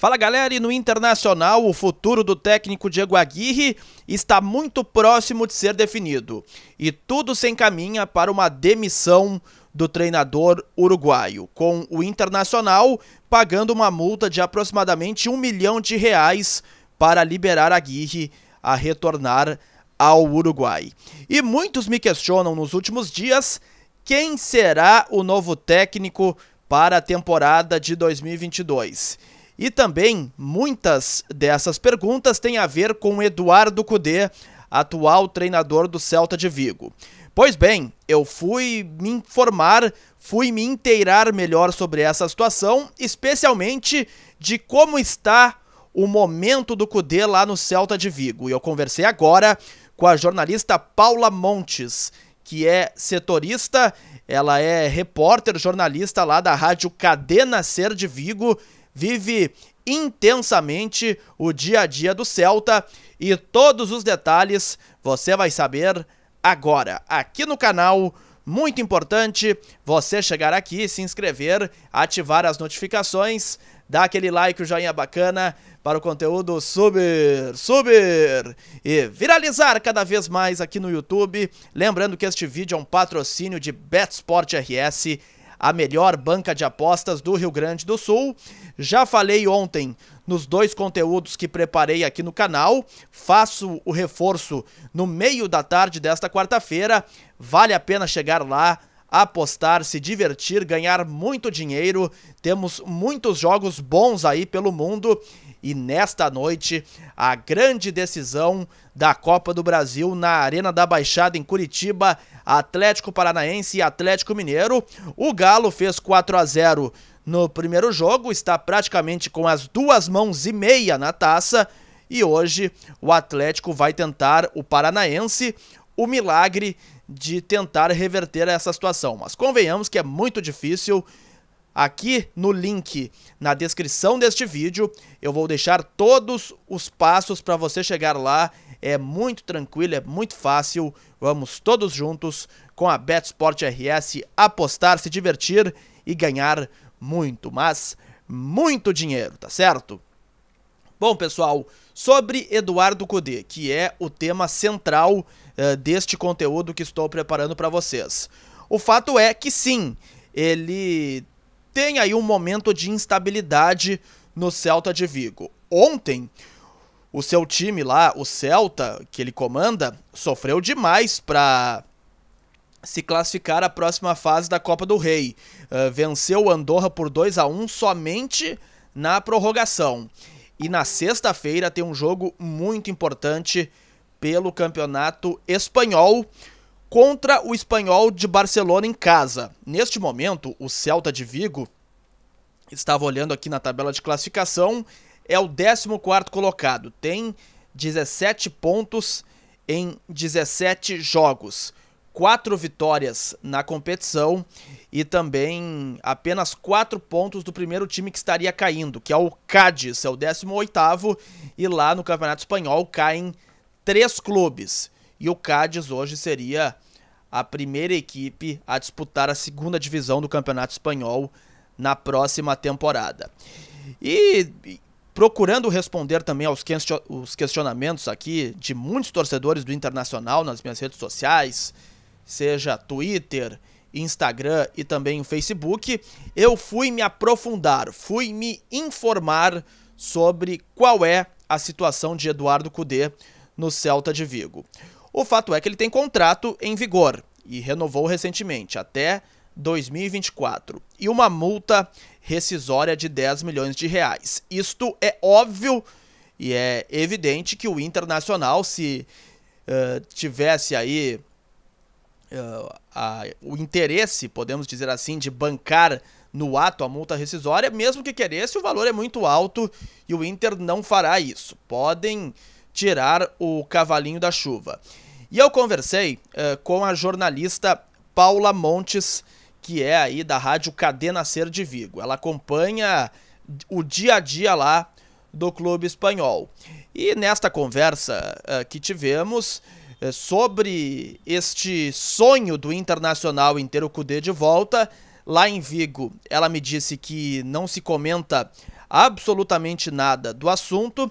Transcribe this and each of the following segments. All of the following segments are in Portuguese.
Fala galera, e no internacional, o futuro do técnico Diego Aguirre está muito próximo de ser definido. E tudo se encaminha para uma demissão do treinador uruguaio, com o internacional pagando uma multa de aproximadamente um milhão de reais para liberar Aguirre a retornar ao Uruguai. E muitos me questionam nos últimos dias quem será o novo técnico para a temporada de 2022. E também muitas dessas perguntas têm a ver com Eduardo Cudê, atual treinador do Celta de Vigo. Pois bem, eu fui me informar, fui me inteirar melhor sobre essa situação, especialmente de como está o momento do Cudê lá no Celta de Vigo. E eu conversei agora com a jornalista Paula Montes, que é setorista, ela é repórter, jornalista lá da rádio Cadena Ser de Vigo vive intensamente o dia a dia do Celta e todos os detalhes você vai saber agora aqui no canal. Muito importante você chegar aqui, se inscrever, ativar as notificações, dar aquele like, o joinha bacana para o conteúdo subir, subir e viralizar cada vez mais aqui no YouTube. Lembrando que este vídeo é um patrocínio de Betsport RS a melhor banca de apostas do Rio Grande do Sul. Já falei ontem nos dois conteúdos que preparei aqui no canal. Faço o reforço no meio da tarde desta quarta-feira. Vale a pena chegar lá, apostar, se divertir, ganhar muito dinheiro. Temos muitos jogos bons aí pelo mundo e nesta noite a grande decisão da Copa do Brasil na Arena da Baixada em Curitiba, Atlético Paranaense e Atlético Mineiro. O Galo fez 4 a 0 no primeiro jogo, está praticamente com as duas mãos e meia na taça. E hoje o Atlético vai tentar o Paranaense o milagre de tentar reverter essa situação. Mas convenhamos que é muito difícil Aqui no link na descrição deste vídeo, eu vou deixar todos os passos para você chegar lá. É muito tranquilo, é muito fácil. Vamos todos juntos com a BetSport RS apostar, se divertir e ganhar muito, mas muito dinheiro, tá certo? Bom, pessoal, sobre Eduardo Cudê, que é o tema central uh, deste conteúdo que estou preparando para vocês. O fato é que sim, ele tem aí um momento de instabilidade no Celta de Vigo. Ontem, o seu time lá, o Celta, que ele comanda, sofreu demais para se classificar à próxima fase da Copa do Rei. Uh, venceu o Andorra por 2 a 1 somente na prorrogação. E na sexta-feira tem um jogo muito importante pelo Campeonato Espanhol contra o espanhol de Barcelona em casa. Neste momento, o Celta de Vigo estava olhando aqui na tabela de classificação, é o 14º colocado, tem 17 pontos em 17 jogos. Quatro vitórias na competição e também apenas quatro pontos do primeiro time que estaria caindo, que é o Cádiz, é o 18º, e lá no Campeonato Espanhol caem três clubes. E o Cádiz hoje seria a primeira equipe a disputar a segunda divisão do Campeonato Espanhol na próxima temporada. E procurando responder também aos questionamentos aqui de muitos torcedores do Internacional nas minhas redes sociais, seja Twitter, Instagram e também o Facebook, eu fui me aprofundar, fui me informar sobre qual é a situação de Eduardo Cudê no Celta de Vigo. O fato é que ele tem contrato em vigor e renovou recentemente até 2024 e uma multa rescisória de 10 milhões de reais. Isto é óbvio e é evidente que o Internacional, se uh, tivesse aí uh, a, o interesse, podemos dizer assim, de bancar no ato a multa rescisória, mesmo que queresse, o valor é muito alto e o Inter não fará isso. Podem tirar o cavalinho da chuva. E eu conversei uh, com a jornalista Paula Montes, que é aí da rádio Cadê Nascer de Vigo. Ela acompanha o dia a dia lá do clube espanhol. E nesta conversa uh, que tivemos uh, sobre este sonho do Internacional em ter o Cudê de volta, lá em Vigo, ela me disse que não se comenta absolutamente nada do assunto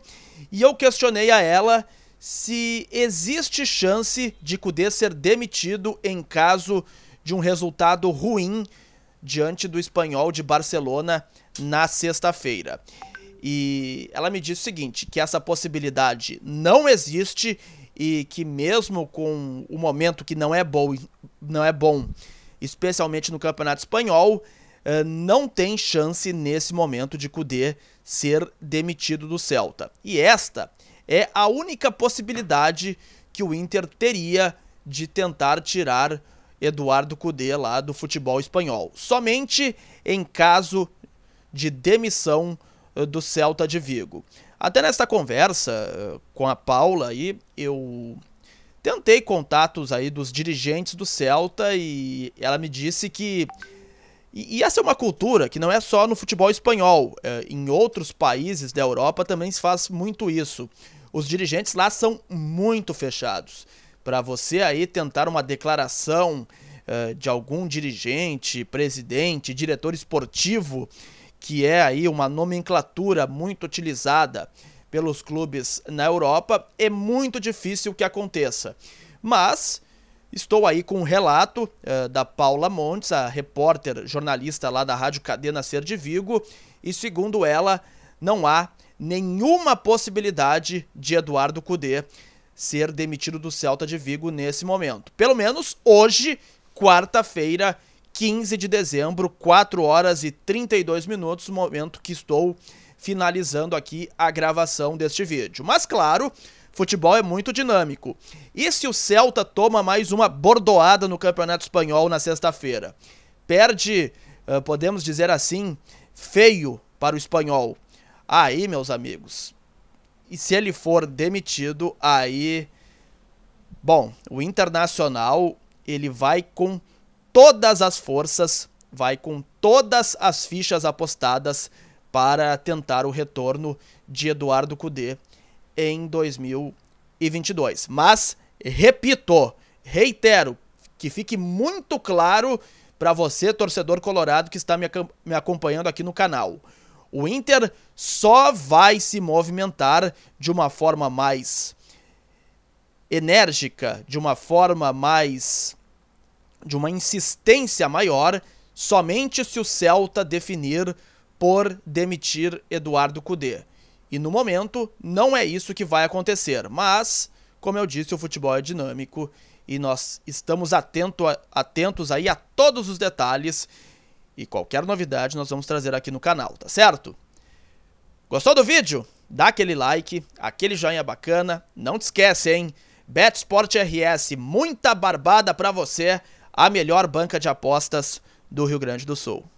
e eu questionei a ela se existe chance de Cudê ser demitido em caso de um resultado ruim diante do espanhol de Barcelona na sexta-feira. E ela me disse o seguinte: que essa possibilidade não existe e que mesmo com o momento que não é bom, não é bom, especialmente no Campeonato Espanhol, eh, não tem chance nesse momento de Kudê ser demitido do Celta. E esta é a única possibilidade que o Inter teria de tentar tirar Eduardo Kudê lá do futebol espanhol. Somente em caso de demissão eh, do Celta de Vigo. Até nesta conversa eh, com a Paula aí, eu tentei contatos aí dos dirigentes do Celta e ela me disse que e, e, essa é uma cultura que não é só no futebol espanhol. É, em outros países da Europa também se faz muito isso. Os dirigentes lá são muito fechados. Para você aí tentar uma declaração é, de algum dirigente, presidente, diretor esportivo, que é aí uma nomenclatura muito utilizada pelos clubes na Europa, é muito difícil que aconteça. Mas Estou aí com um relato uh, da Paula Montes, a repórter jornalista lá da Rádio Cadena Ser de Vigo, e segundo ela, não há nenhuma possibilidade de Eduardo Cudê ser demitido do Celta de Vigo nesse momento. Pelo menos hoje, quarta-feira, 15 de dezembro, 4 horas e 32 minutos, momento que estou finalizando aqui a gravação deste vídeo. Mas claro, futebol é muito dinâmico. E se o Celta toma mais uma bordoada no Campeonato Espanhol na sexta-feira? Perde, ah, podemos dizer assim, feio para o espanhol. Aí, meus amigos, e se ele for demitido, aí. Bom, o Internacional ele vai com todas as forças, vai com todas as fichas apostadas para tentar o retorno de Eduardo Cudê em 2022. Mas, repito, reitero, que fique muito claro para você, torcedor colorado, que está me, me acompanhando aqui no canal. O Inter só vai se movimentar de uma forma mais enérgica, de uma forma mais. de uma insistência maior, somente se o Celta definir por demitir Eduardo Cudê. E no momento, não é isso que vai acontecer. Mas, como eu disse, o futebol é dinâmico e nós estamos atento a, atentos aí a todos os detalhes. E qualquer novidade nós vamos trazer aqui no canal, tá certo? Gostou do vídeo? Dá aquele like, aquele joinha bacana. Não te esquece, hein? BetSport RS, muita barbada para você, a melhor banca de apostas do Rio Grande do Sul.